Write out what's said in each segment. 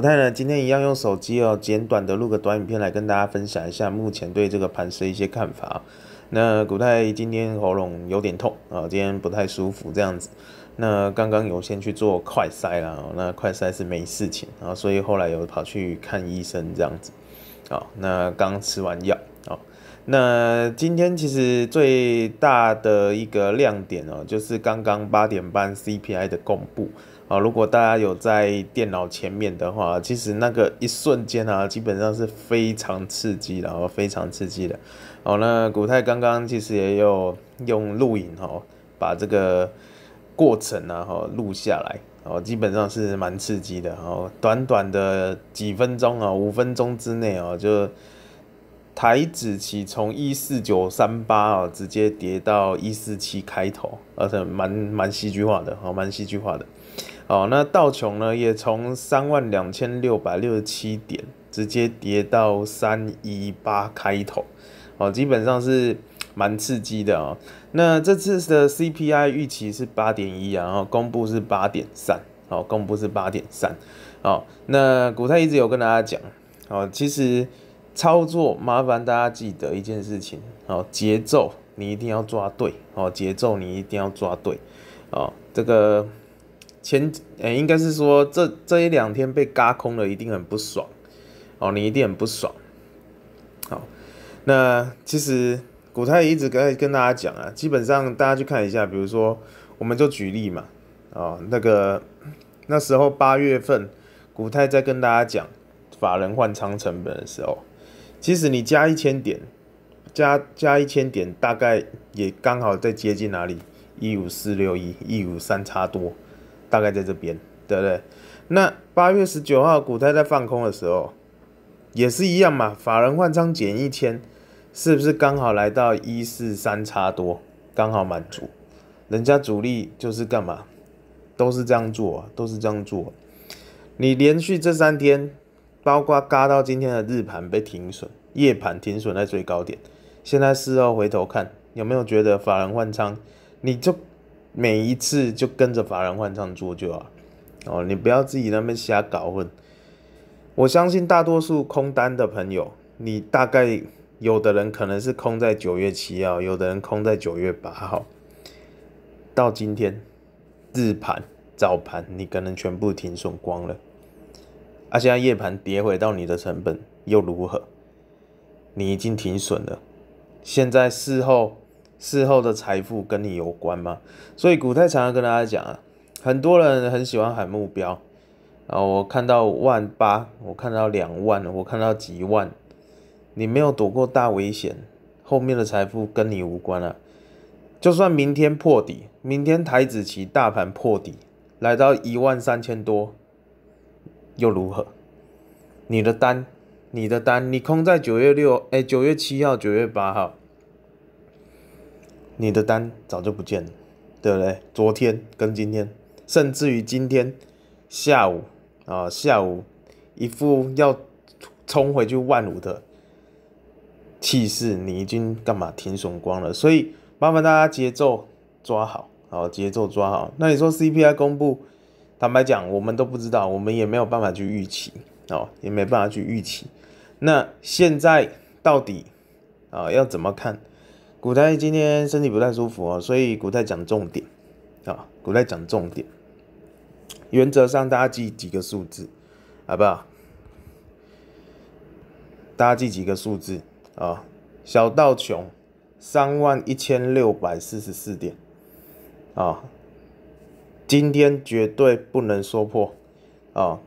古太呢，今天一样用手机哦，简短的录个短影片来跟大家分享一下目前对这个盘市的一些看法那古太今天喉咙有点痛啊，今天不太舒服这样子。那刚刚有先去做快筛啦，那快筛是没事情，然后所以后来有跑去看医生这样子。好，那刚吃完药啊。那今天其实最大的一个亮点哦，就是刚刚八点半 CPI 的公布。啊，如果大家有在电脑前面的话，其实那个一瞬间啊，基本上是非常刺激的，哦，非常刺激的。好，那古泰刚刚其实也有用录影哦，把这个过程啊，哈录下来，哦，基本上是蛮刺激的。哦，短短的几分钟啊，五分钟之内哦，就台子起从一四九三八啊直接跌到一四七开头，而且蛮蛮戏剧化的，哦，蛮戏剧化的。哦，那道琼呢也从三万两千六百六十七点直接跌到三一八开头，哦，基本上是蛮刺激的哦。那这次的 CPI 预期是八点一，然后公布是八点三，哦，公布是八点三，哦，那股太一直有跟大家讲，哦，其实操作麻烦大家记得一件事情，哦，节奏你一定要抓对，哦，节奏你一定要抓对，哦，这个。前诶，应该是说这这一两天被嘎空了，一定很不爽哦。你一定很不爽。好，那其实古泰一直跟跟大家讲啊，基本上大家去看一下，比如说我们就举例嘛，哦，那个那时候八月份古泰在跟大家讲法人换仓成本的时候，其实你加一千点，加加一千点，大概也刚好在接近哪里一五四六一，一五三差多。大概在这边，对不对？那八月十九号股台在放空的时候，也是一样嘛，法人换仓减一千，是不是刚好来到一四三差多，刚好满足？人家主力就是干嘛，都是这样做，都是这样做。你连续这三天，包括嘎到今天的日盘被停损，夜盘停损在最高点，现在事后回头看，有没有觉得法人换仓，你就？每一次就跟着法人换仓做就好哦，你不要自己那边瞎搞混。我相信大多数空单的朋友，你大概有的人可能是空在九月七号，有的人空在九月八号，到今天日盘早盘你可能全部停损光了，而且在夜盘跌回到你的成本又如何？你已经停损了，现在事后。事后的财富跟你有关吗？所以古太常常跟大家讲啊，很多人很喜欢喊目标啊，我看到万八，我看到两万，我看到几万，你没有躲过大危险，后面的财富跟你无关了。就算明天破底，明天台子棋大盘破底来到一万三千多，又如何？你的单，你的单，你空在九月六，哎，九月七号，九月八号。你的单早就不见了，对不对？昨天跟今天，甚至于今天下午啊，下午一副要冲回去万五的气势，你已经干嘛停损光了？所以麻烦大家节奏抓好，好节奏抓好。那你说 C P I 公布，坦白讲，我们都不知道，我们也没有办法去预期，哦，也没办法去预期。那现在到底啊要怎么看？古代今天身体不太舒服哦，所以古代讲重点，啊，古代讲重点。原则上大家记几个数字，好不好？大家记几个数字，啊，小到穷三万一千六百四十四点，啊，今天绝对不能说破，啊，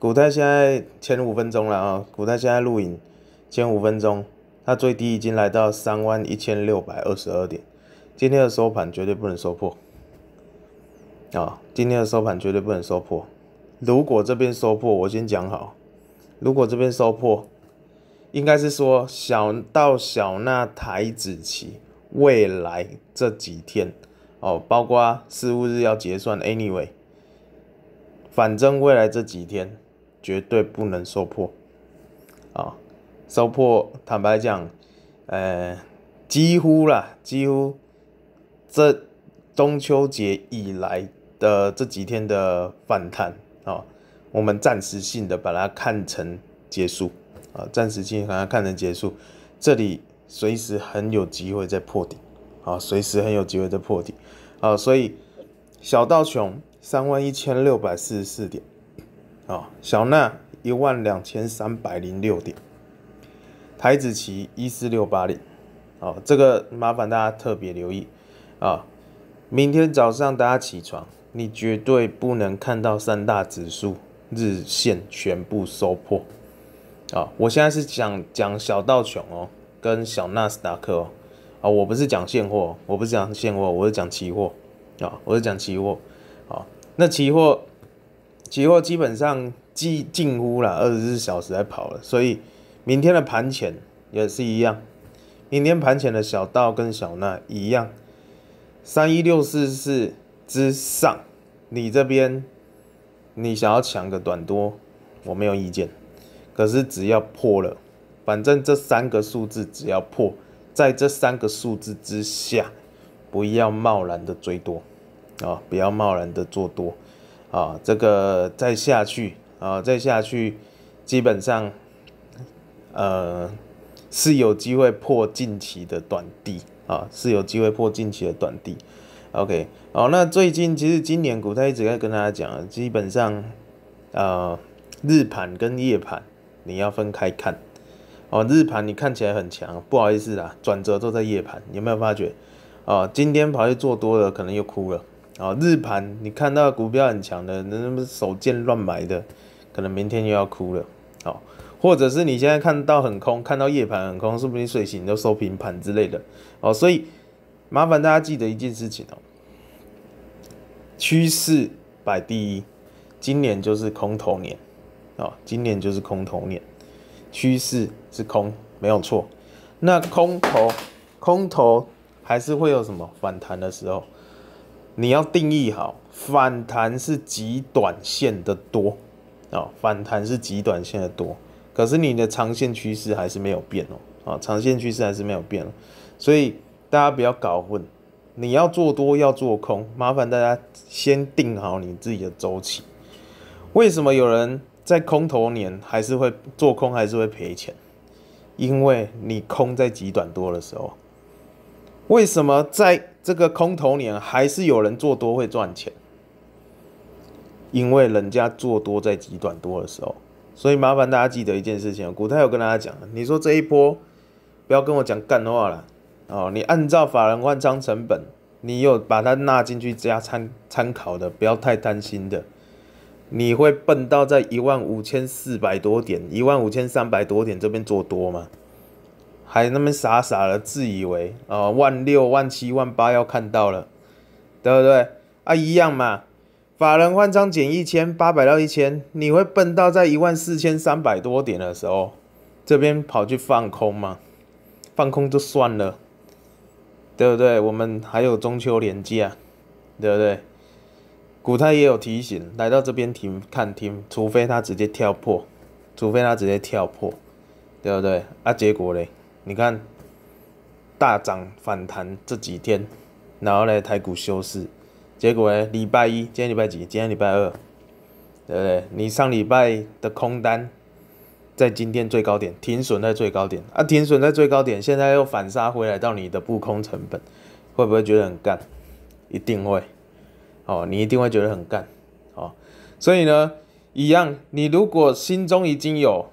古代现在前五分钟了啊，古代现在录影前五分钟。它最低已经来到三万一千六百二十二点，今天的收盘绝对不能收破啊！今天的收盘绝对不能收破。如果这边收破，我先讲好。如果这边收破，应该是说小到小那台子期未来这几天哦，包括事务日要结算。Anyway，反正未来这几天绝对不能收破啊！收破，坦白讲，呃，几乎啦，几乎这中秋节以来的这几天的反弹啊，我们暂时性的把它看成结束啊，暂时性把它看成结束。这里随时很有机会再破底啊，随时很有机会再破底啊，所以小道琼三万一千六百四十四点啊，小娜一万两千三百零六点。牌子期一四六八零，哦，这个麻烦大家特别留意啊！明天早上大家起床，你绝对不能看到三大指数日线全部收破啊！我现在是讲讲小道琼哦，跟小纳斯达克哦啊！我不是讲现货，我不是讲现货，我是讲期货啊！我是讲期货，哦。那期货期货基本上近近乎了二十四小时在跑了，所以。明天的盘前也是一样，明天盘前的小道跟小娜一样，三一六四四之上，你这边你想要抢个短多，我没有意见，可是只要破了，反正这三个数字只要破，在这三个数字之下，不要贸然的追多啊，不要贸然的做多啊，这个再下去啊，再下去，基本上。呃，是有机会破近期的短低啊，是有机会破近期的短低。OK，好，那最近其实今年股，我一直在跟大家讲，基本上，呃，日盘跟夜盘你要分开看。哦，日盘你看起来很强，不好意思啊，转折都在夜盘，有没有发觉？哦，今天跑去做多了，可能又哭了。哦，日盘你看到股票很强的，那那手贱乱买的，可能明天又要哭了。或者是你现在看到很空，看到夜盘很空，是不是你睡醒就收平盘之类的？哦，所以麻烦大家记得一件事情哦，趋势摆第一，今年就是空头年啊，今年就是空头年，趋势是空，没有错。那空头空头还是会有什么反弹的时候？你要定义好，反弹是极短线的多啊，反弹是极短线的多。可是你的长线趋势还是没有变哦，啊，长线趋势还是没有变哦，所以大家不要搞混，你要做多要做空，麻烦大家先定好你自己的周期。为什么有人在空头年还是会做空还是会赔钱？因为你空在极短多的时候。为什么在这个空头年还是有人做多会赚钱？因为人家做多在极短多的时候。所以麻烦大家记得一件事情，古太有跟大家讲你说这一波，不要跟我讲干话了。哦，你按照法人换仓成本，你有把它纳进去加参参考的，不要太贪心的。你会笨到在一万五千四百多点、一万五千三百多点这边做多吗？还那么傻傻的自以为哦，万六、万七、万八要看到了，对不对？啊，一样嘛。法人换仓减一千八百到一千，你会笨到在一万四千三百多点的时候，这边跑去放空吗？放空就算了，对不对？我们还有中秋连假，对不对？股太也有提醒，来到这边停看停，除非他直接跳破，除非他直接跳破，对不对？啊，结果嘞，你看大涨反弹这几天，然后嘞台股休市。结果呢，礼拜一，今天礼拜几？今天礼拜二，对不对？你上礼拜的空单在今天最高点，停损在最高点啊，停损在最高点，现在又反杀回来到你的不空成本，会不会觉得很干？一定会，哦，你一定会觉得很干，哦，所以呢，一样，你如果心中已经有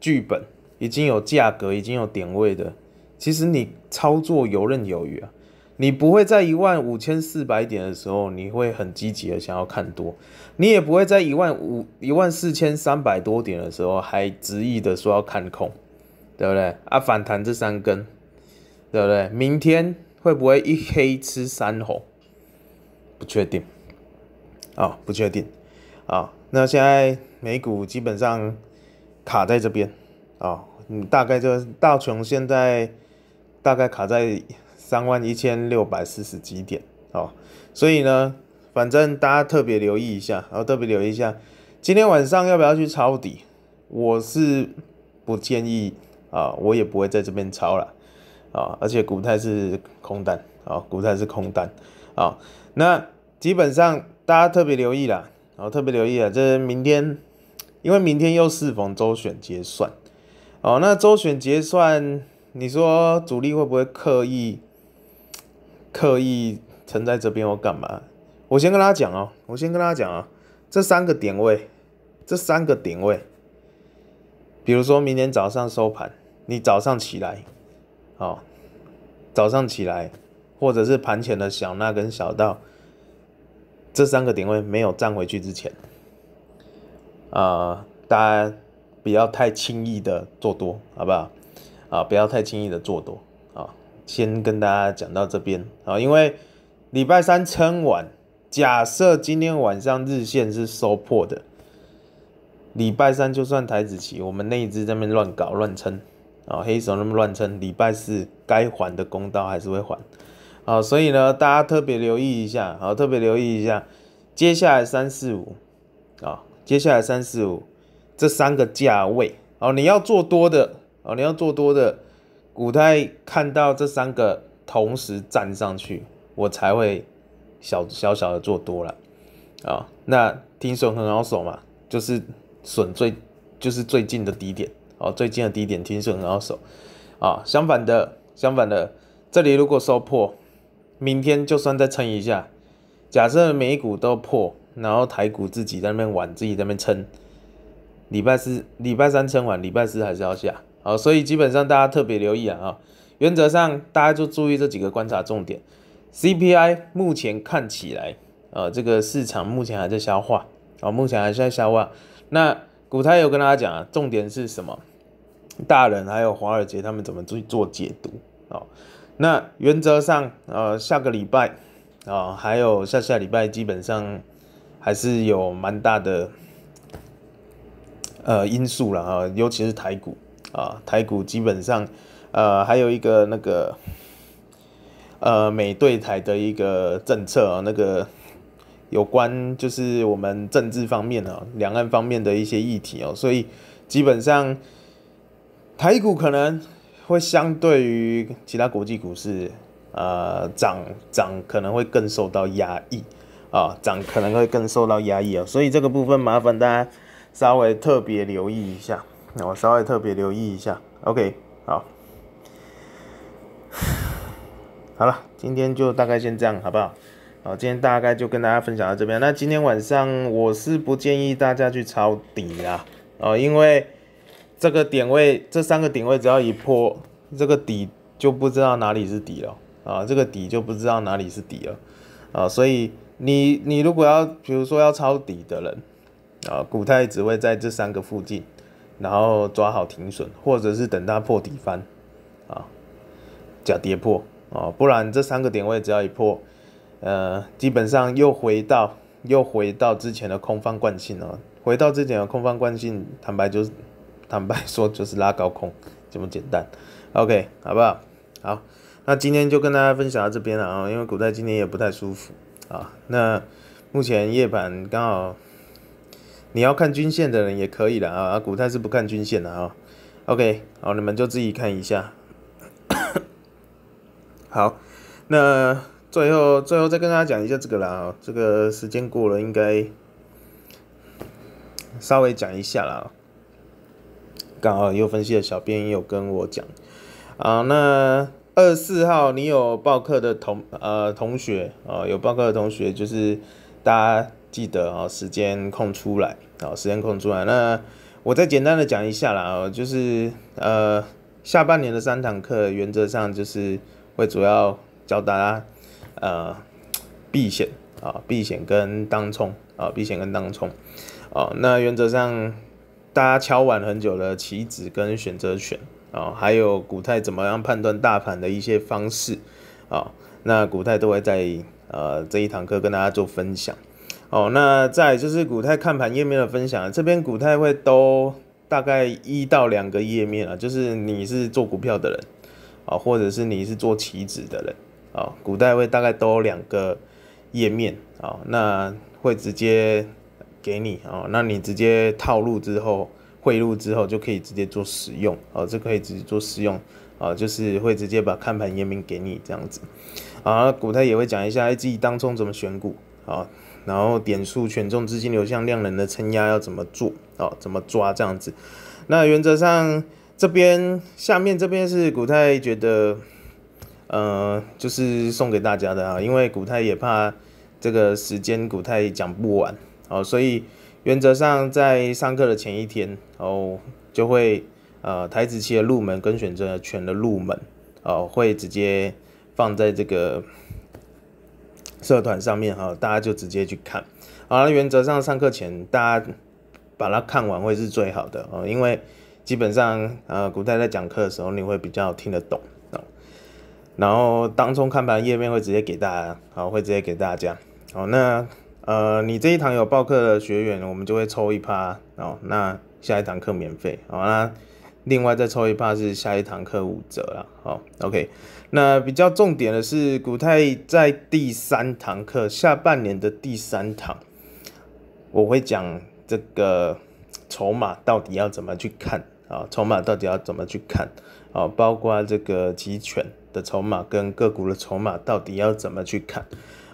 剧本，已经有价格，已经有点位的，其实你操作游刃有余啊。你不会在一万五千四百点的时候，你会很积极的想要看多；你也不会在一万五一万四千三百多点的时候，还执意的说要看空，对不对？啊，反弹这三根，对不对？明天会不会一黑吃三红？不确定，啊，不确定，啊。那现在美股基本上卡在这边，啊，你大概就大琼现在大概卡在。三万一千六百四十几点哦？所以呢，反正大家特别留意一下，然、后特别留意一下，今天晚上要不要去抄底？我是不建议啊，我也不会在这边抄了啊，而且股态是空单啊，股态是空单啊。那基本上大家特别留意了，啊，特别留意啊，这明天，因为明天又是逢周选结算，哦，那周选结算，你说主力会不会刻意？刻意撑在这边或干嘛？我先跟大家讲哦，我先跟大家讲啊，这三个点位，这三个点位，比如说明天早上收盘，你早上起来，哦，早上起来，或者是盘前的小那跟小道，这三个点位没有站回去之前，啊，大家不要太轻易的做多，好不好？啊，不要太轻易的做多。先跟大家讲到这边啊，因为礼拜三撑晚，假设今天晚上日线是收破的，礼拜三就算台子棋，我们那一只这边乱搞乱撑啊，黑手那么乱撑，礼拜四该还的公道还是会还啊，所以呢，大家特别留意一下，好，特别留意一下，接下来三四五啊，接下来三四五这三个价位哦，你要做多的啊，你要做多的。古代看到这三个同时站上去，我才会小小小的做多了啊。那听损很好守嘛，就是损最就是最近的低点哦，最近的低点听损很好守啊。相反的，相反的，这里如果收破，明天就算再撑一下，假设每一股都破，然后台股自己在那边玩，自己在那边撑，礼拜四、礼拜三撑完，礼拜四还是要下。好，所以基本上大家特别留意啊，原则上大家就注意这几个观察重点。CPI 目前看起来啊，这个市场目前还在消化，啊，目前还在消化。那股台有跟大家讲啊，重点是什么？大人还有华尔街他们怎么去做解读？哦，那原则上，呃，下个礼拜啊，还有下下礼拜，基本上还是有蛮大的呃因素啦，啊，尤其是台股。啊，台股基本上，呃，还有一个那个，呃，美对台的一个政策啊，那个有关就是我们政治方面啊，两岸方面的一些议题哦，所以基本上台股可能会相对于其他国际股市，呃，涨涨可能会更受到压抑啊，涨可能会更受到压抑啊，所以这个部分麻烦大家稍微特别留意一下。那我稍微特别留意一下，OK，好，好了，今天就大概先这样，好不好？啊，今天大概就跟大家分享到这边。那今天晚上我是不建议大家去抄底啦，啊，因为这个点位，这三个点位只要一破，这个底就不知道哪里是底了，啊，这个底就不知道哪里是底了，啊，所以你你如果要比如说要抄底的人，啊，股太只会在这三个附近。然后抓好停损，或者是等它破底翻，啊，假跌破啊，不然这三个点位只要一破，呃，基本上又回到又回到之前的空方惯性了，回到之前的空方惯性，坦白就是坦白说就是拉高空这么简单，OK，好不好？好，那今天就跟大家分享到这边了啊，因为股代今天也不太舒服啊，那目前夜盘刚好。你要看均线的人也可以的啊，股太是不看均线的啊。OK，好，你们就自己看一下。好，那最后最后再跟大家讲一下这个啦，这个时间过了应该稍微讲一下啦。刚好有分析的小编有跟我讲啊，那二四号你有报课的同呃同学啊，有报课的同学就是大家。记得啊，时间空出来啊，时间空出来。那我再简单的讲一下啦，就是呃，下半年的三堂课，原则上就是会主要教大家呃避险啊，避险跟当冲啊，避险跟当冲啊。那原则上大家敲完很久的棋子跟选择权啊，还有股太怎么样判断大盘的一些方式啊，那股太都会在呃这一堂课跟大家做分享。哦，那在就是股泰看盘页面的分享，这边股泰会都大概一到两个页面啊，就是你是做股票的人啊，或者是你是做棋子的人啊，股泰会大概都两个页面啊，那会直接给你啊，那你直接套入之后，汇入之后就可以直接做使用啊，这可以直接做使用啊，就是会直接把看盘页面给你这样子啊，股泰也会讲一下自己当中怎么选股啊。然后点数权重资金流向量能的撑压要怎么做啊？怎么抓这样子？那原则上这边下面这边是古泰觉得，呃，就是送给大家的啊，因为古泰也怕这个时间古泰讲不完哦，所以原则上在上课的前一天哦，就会呃台子期的入门跟选择权的入门哦，会直接放在这个。社团上面哈，大家就直接去看。好了，原则上上课前大家把它看完会是最好的哦，因为基本上呃，古代在讲课的时候你会比较听得懂哦。然后当中看盘页面会直接给大家，好，会直接给大家。好，那呃，你这一堂有报课的学员，我们就会抽一趴哦。那下一堂课免费，好啦。另外再抽一趴是下一堂课五折了，好，OK。那比较重点的是，古泰在第三堂课下半年的第三堂，我会讲这个筹码到底要怎么去看啊？筹码到底要怎么去看啊？包括这个期权的筹码跟个股的筹码到底要怎么去看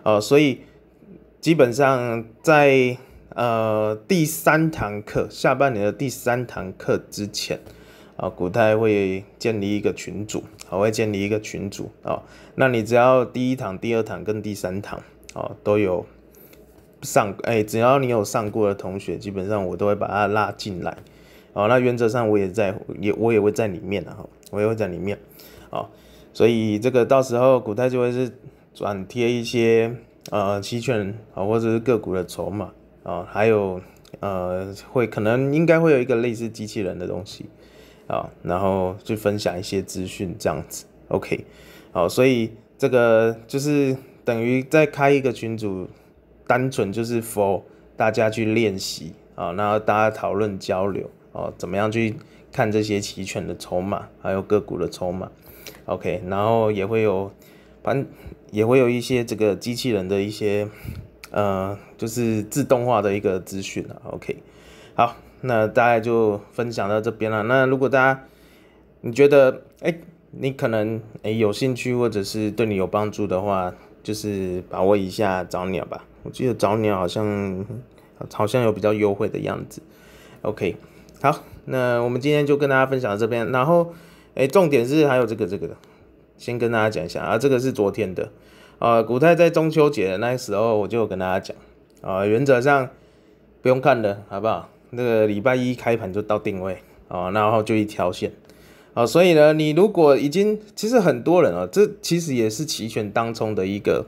啊？所以基本上在呃第三堂课下半年的第三堂课之前。啊，古代会建立一个群组，好，会建立一个群组啊。那你只要第一堂、第二堂跟第三堂啊，都有上，哎，只要你有上过的同学，基本上我都会把他拉进来。哦，那原则上我也在，也我也会在里面啊，我也会在里面。哦，所以这个到时候古代就会是转贴一些呃期权啊，或者是个股的筹码啊，还有呃会可能应该会有一个类似机器人的东西。啊，然后去分享一些资讯，这样子，OK，好，所以这个就是等于再开一个群组，单纯就是 for 大家去练习啊，然后大家讨论交流哦，怎么样去看这些齐全的筹码，还有个股的筹码，OK，然后也会有，反也会有一些这个机器人的一些，呃，就是自动化的一个资讯啊，OK，好。那大概就分享到这边了。那如果大家你觉得哎，你可能哎有兴趣或者是对你有帮助的话，就是把握一下找鸟吧。我记得找鸟好像好像有比较优惠的样子。OK，好，那我们今天就跟大家分享到这边。然后哎，重点是还有这个这个，先跟大家讲一下啊，这个是昨天的啊，古泰在中秋节的那时候我就跟大家讲啊，原则上不用看的，好不好？那个礼拜一开盘就到定位啊，然后就一条线啊，所以呢，你如果已经其实很多人啊，这其实也是期权当中的一个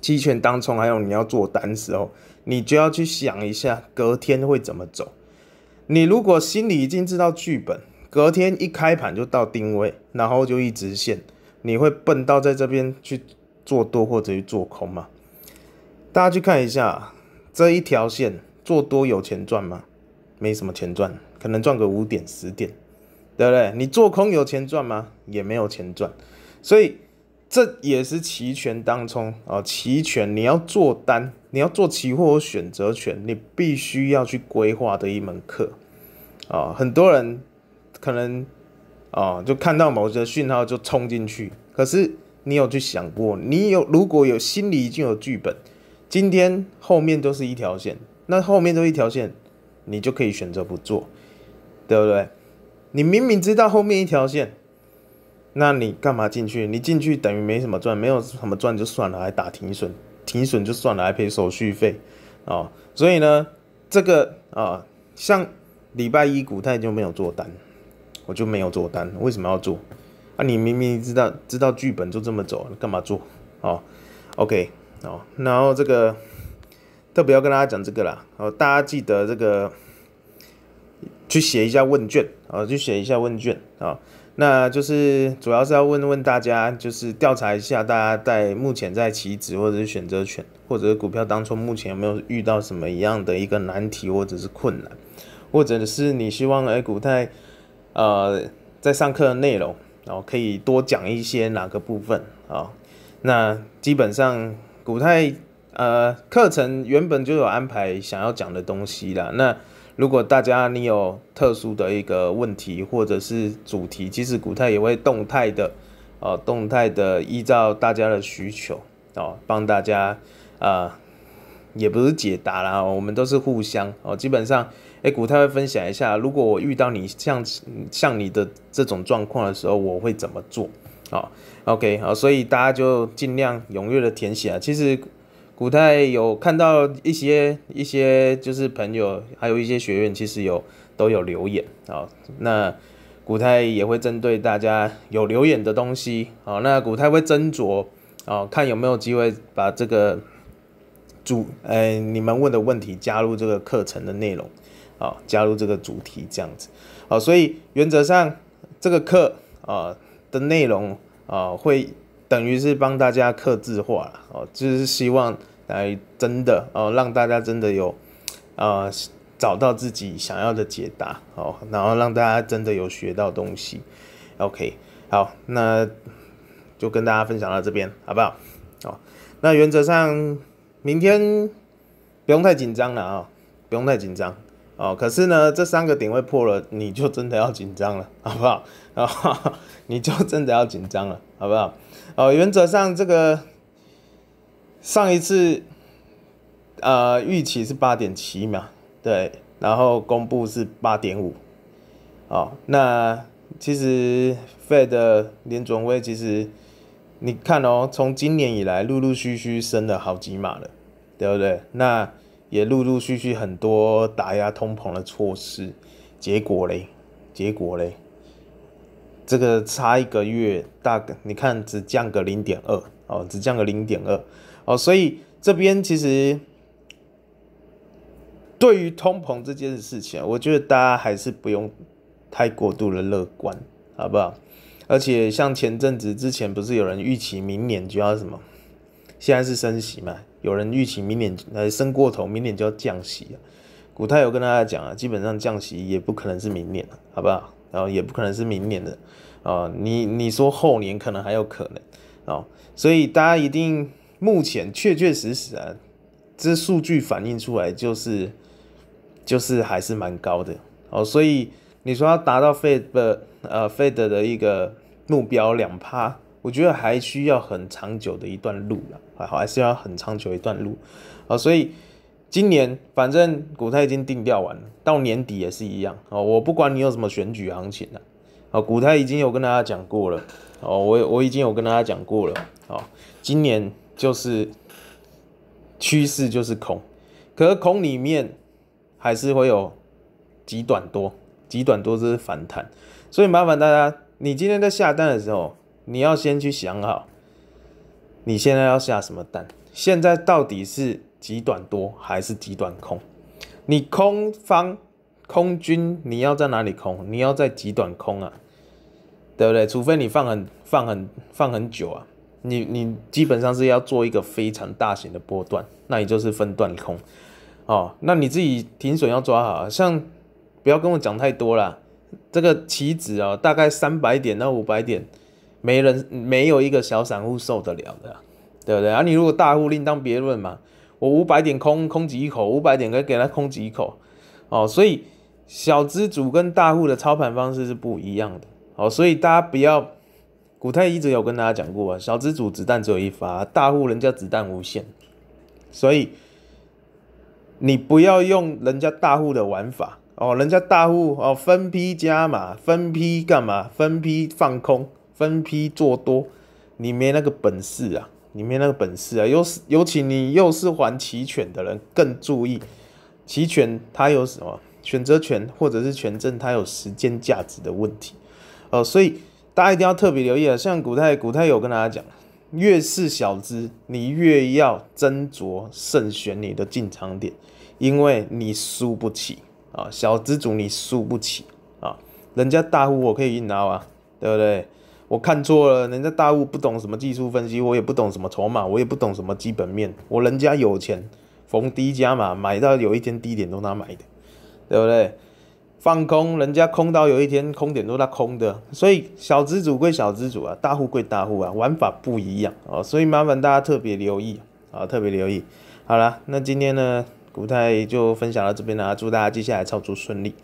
期权当中，还有你要做单时候，你就要去想一下隔天会怎么走。你如果心里已经知道剧本，隔天一开盘就到定位，然后就一直线，你会笨到在这边去做多或者去做空吗？大家去看一下这一条线做多有钱赚吗？没什么钱赚，可能赚个五点、十点，对不对？你做空有钱赚吗？也没有钱赚，所以这也是期权当中啊，期权你要做单，你要做期货或选择权，你必须要去规划的一门课啊。很多人可能啊，就看到某些讯号就冲进去，可是你有去想过，你有如果有心里已经有剧本，今天后面都是一条线，那后面都一条线。你就可以选择不做，对不对？你明明知道后面一条线，那你干嘛进去？你进去等于没什么赚，没有什么赚就算了，还打停损，停损就算了，还赔手续费啊！所以呢，这个啊，像礼拜一股，他就没有做单，我就没有做单。为什么要做？啊，你明明知道知道剧本就这么走，你干嘛做？啊，OK，哦，然后这个。特别要跟大家讲这个啦，哦，大家记得这个去写一下问卷啊，去写一下问卷啊。那就是主要是要问问大家，就是调查一下大家在目前在期指或者是选择权或者股票当中，目前有没有遇到什么一样的一个难题或者是困难，或者是你希望诶股泰呃在上课的内容，然后可以多讲一些哪个部分啊？那基本上股泰。呃，课程原本就有安排想要讲的东西啦。那如果大家你有特殊的一个问题或者是主题，其实古泰也会动态的，哦，动态的依照大家的需求哦，帮大家啊，也不是解答啦，我们都是互相哦，基本上，哎，古泰会分享一下，如果我遇到你像像你的这种状况的时候，我会怎么做？哦。o k 好，所以大家就尽量踊跃的填写啊，其实。古太有看到一些一些就是朋友，还有一些学院，其实有都有留言啊。那古太也会针对大家有留言的东西啊，那古太会斟酌啊，看有没有机会把这个主，嗯，你们问的问题加入这个课程的内容啊，加入这个主题这样子啊。所以原则上这个课啊的内容啊会。等于是帮大家刻字化了哦，就是希望来真的哦，让大家真的有，呃，找到自己想要的解答哦，然后让大家真的有学到东西。OK，好，那就跟大家分享到这边好不好？哦，那原则上明天不用太紧张了啊，不用太紧张哦。可是呢，这三个点位破了，你就真的要紧张了，好不好？啊，你就真的要紧张了，好不好？哦，原则上这个上一次，呃，预期是八点七嘛，对，然后公布是八点五。哦，那其实费的联准会其实你看哦，从今年以来陆陆续续升了好几码了，对不对？那也陆陆续续很多打压通膨的措施，结果嘞，结果嘞。这个差一个月，大概你看只降个零点二哦，只降个零点二哦，所以这边其实对于通膨这件事情，我觉得大家还是不用太过度的乐观，好不好？而且像前阵子之前不是有人预期明年就要什么？现在是升息嘛，有人预期明年呃升过头，明年就要降息了。古泰有跟大家讲啊，基本上降息也不可能是明年好不好？然后也不可能是明年的，啊，你你说后年可能还有可能啊，所以大家一定目前确确实实啊，这数据反映出来就是就是还是蛮高的哦，所以你说要达到费德呃费德的一个目标两趴，我觉得还需要很长久的一段路了，好，还是要很长久一段路，啊，所以。今年反正股台已经定调完了，到年底也是一样哦。我不管你有什么选举行情的，哦，股台已经有跟大家讲过了哦。我我已经有跟大家讲过了，哦，今年就是趋势就是空，可是空里面还是会有极短多、极短多是反弹，所以麻烦大家，你今天在下单的时候，你要先去想好你现在要下什么单，现在到底是。极短多还是极短空？你空方空军你要在哪里空？你要在极短空啊，对不对？除非你放很放很放很久啊，你你基本上是要做一个非常大型的波段，那你就是分段空哦。那你自己停损要抓好，像不要跟我讲太多啦。这个棋子哦，大概三百点到五百点，没人没有一个小散户受得了的，对不对？啊，你如果大户另当别论嘛。我五百点空空几口，五百点可以给他空几口，哦，所以小资主跟大户的操盘方式是不一样的，哦，所以大家不要，古太一直有跟大家讲过啊，小资主子弹只有一发，大户人家子弹无限，所以你不要用人家大户的玩法，哦，人家大户哦分批加码，分批干嘛？分批放空，分批做多，你没那个本事啊。你没那个本事啊，又是尤其你又是还期权的人更注意，期权它有什么选择权或者是权证，它有时间价值的问题，呃，所以大家一定要特别留意啊。像古泰古泰有跟大家讲，越是小资，你越要斟酌慎选你的进场点，因为你输不起啊，小资主你输不起啊，人家大户我可以硬拿啊，对不对？我看错了，人家大户不懂什么技术分析，我也不懂什么筹码，我也不懂什么基本面。我人家有钱，逢低加码，买到有一天低点都拿买的，对不对？放空人家空到有一天空点都那空的，所以小资主归小资主啊，大户归大户啊，玩法不一样哦。所以麻烦大家特别留意啊，特别留意。好了，那今天呢，古太就分享到这边了，祝大家接下来操作顺利。